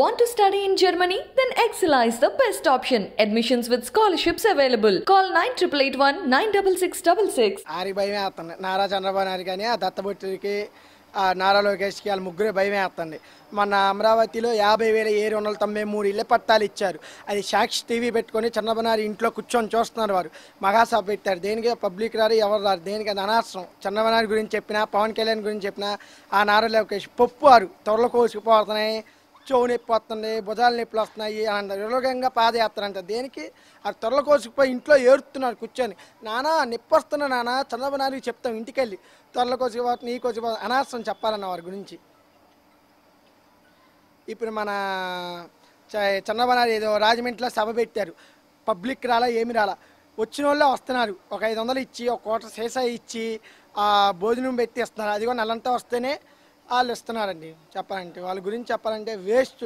Want to study in Germany? Then Excella is the best option. Admissions with scholarships available. Call 9881 9666. Nara లోకేష్కి వాళ్ళ ముగ్గురే భయం మన అమరావతిలో యాభై వేల ఏడు వందల తొంభై మూడు ఇళ్ళ పట్టాలు ఇచ్చారు అది సాక్షి టీవీ పెట్టుకొని చన్నబనారి ఇంట్లో కూర్చొని చూస్తున్నారు వారు మహాసభ పెట్టారు దేనికి పబ్లిక్ రారు ఎవరు రారు దేనికి అది అనవసరం చన్నబనారి గురించి చెప్పినా పవన్ కళ్యాణ్ గురించి చెప్పినా ఆ నారా లోకేష్ పప్పు వారు త్వరలో కోసుకుపోతున్నాయి చెవు నొప్పి వస్తుంది భుజాల నొప్పులు వస్తున్నాయి అని అంటారు పాదయాత్ర అంట దేనికి ఆ తొరల కోసుకుపోయి ఇంట్లో ఏరుతున్నాడు కూర్చొని నానా నొప్పి వస్తున్నా నానా చంద్రబాబు నాయుడు చెప్తాం ఇంటికెళ్ళి తొరల కోసుకుపోతే నీ కోసుకుపో అనవసరం చెప్పాలన్న వారి గురించి ఇప్పుడు మన చంద్రబాబు నాయుడు ఏదో రాజమండ్రిలో సభ పెట్టారు పబ్లిక్ రాలా ఏమి రాలా వచ్చిన వాళ్ళే వస్తున్నారు ఒక ఐదు వందలు ఇచ్చి ఒక కోట సీసా ఇచ్చి భోజనం పెట్టేస్తున్నారు అది కూడా నెలంతా వస్తేనే వాళ్ళు ఇస్తున్నారండి చెప్పాలంటే వాళ్ళ గురించి చెప్పాలంటే వేస్ట్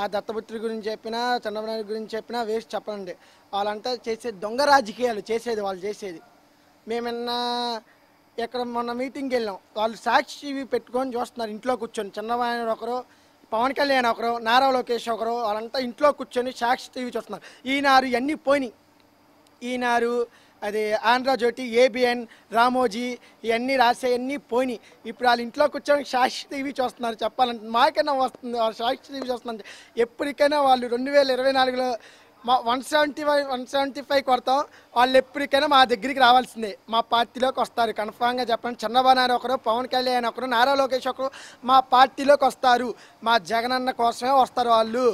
ఆ దత్తపుత్రి గురించి చెప్పినా చంద్రబాబు నాయుడు గురించి చెప్పినా వేస్ట్ చెప్పండి వాళ్ళంతా చేసే దొంగ రాజకీయాలు చేసేది వాళ్ళు చేసేది మేమన్నా ఎక్కడ మొన్న మీటింగ్కి వెళ్ళాం వాళ్ళు సాక్షి పెట్టుకొని చూస్తున్నారు ఇంట్లో కూర్చొని చంద్రబాబు నాయుడు ఒకరు పవన్ కళ్యాణ్ ఒకరు నారా లోకేష్ ఒకరు వాళ్ళంతా ఇంట్లో కూర్చొని సాక్షి టీవీ చూస్తున్నారు ఈనారు ఇవన్నీ పోయినాయి ఈనారు అది ఆంధ్రజ్యోతి ఏబిఎన్ రామోజీ ఇవన్నీ రాసే అన్నీ పోయినాయి ఇప్పుడు వాళ్ళ ఇంట్లో కూర్చొని సాక్షి టీవీ చూస్తున్నారు చెప్పాలంటే మాకైనా వస్తుంది వాళ్ళు సాక్షి టీవీ చూస్తున్నారు ఎప్పటికైనా వాళ్ళు రెండు వేల ఇరవై నాలుగులో మా one seventy five one seventy five కొడతాం వాళ్ళు ఎప్పటికైనా మా దగ్గరికి రావాల్సిందే మా పార్టీలోకి వస్తారు కన్ఫామ్గా చెప్పండి చంద్రబాబు నాయుడు ఒకరు పవన్ కళ్యాణ్ ఒకరు నారా లోకేష్ ఒకరు మా పార్టీలోకి వస్తారు మా జగనన్న కోసమే వస్తారు వాళ్ళు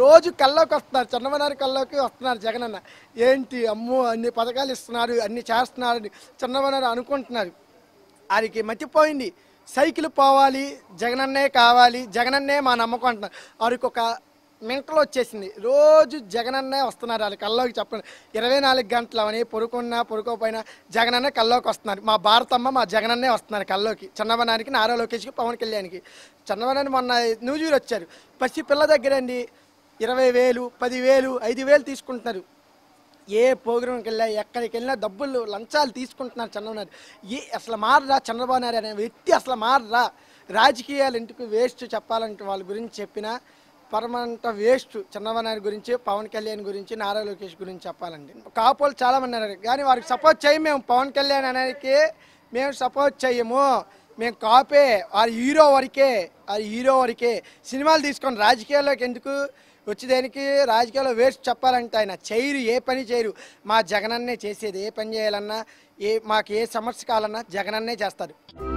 రోజు కల్లోకి వస్తున్నారు చిన్నమనారి కల్లోకి వస్తున్నారు జగన్ అన్న ఏంటి అమ్మో అన్ని పథకాలు ఇస్తున్నారు అన్ని చేస్తున్నారు అని చిన్నమనారు అనుకుంటున్నారు ఆయనకి మర్చిపోయింది సైకిల్ పోవాలి జగనన్నే కావాలి జగనన్నే మా నమ్మకం అంటున్నారు వారికి ఒక మింటలో వచ్చేసింది రోజు జగనన్నే వస్తున్నారు వాళ్ళు కల్లోకి చెప్పండి ఇరవై నాలుగు గంటలవని పొరుకున్నా పొరుకోపోయినా జగనన్న కల్లోకి వస్తున్నారు మా భారతమ్మ మా జగనన్నే వస్తున్నారు కల్లోకి చన్నబనానికి నారా లోకేష్కి పవన్ కళ్యాణ్కి చన్నబనాన్ని మొన్న న్యూజీర్ వచ్చారు పసి పిల్ల దగ్గర అండి ఇరవై వేలు పదివేలు ఐదు వేలు తీసుకుంటున్నారు ఏ ప్రోగ్రాంకి వెళ్ళా ఎక్కడికి వెళ్ళినా డబ్బులు లంచాలు తీసుకుంటున్నారు చంద్రబాబు ఈ అసలు మారరా చంద్రబాబు నాయుడు అనే వ్యక్తి అసలు మారరా రాజకీయాలు ఇంటికి వేస్ట్ చెప్పాలంటే వాళ్ళ గురించి చెప్పినా పర్మనెంట్ వేస్ట్ చంద్రబాబు గురించి పవన్ కళ్యాణ్ గురించి నారా లోకేష్ గురించి చెప్పాలండి చాలా మంది అన్నారు కానీ వారికి సపోర్ట్ చేయము మేము పవన్ కళ్యాణ్ అనేది మేము సపోర్ట్ చేయము మేము కాపే ఆ హీరో వరకే ఆ హీరో వరకే సినిమాలు తీసుకొని రాజకీయాల్లోకి ఎందుకు వచ్చేదానికి రాజకీయాల్లో వేస్ట్ చెప్పాలంటే ఆయన చేయరు ఏ పని చేయరు మా జగనన్నే చేసేది ఏ పని చేయాలన్నా ఏ మాకు ఏ సమస్య కావాలన్నా జగనన్నే చేస్తారు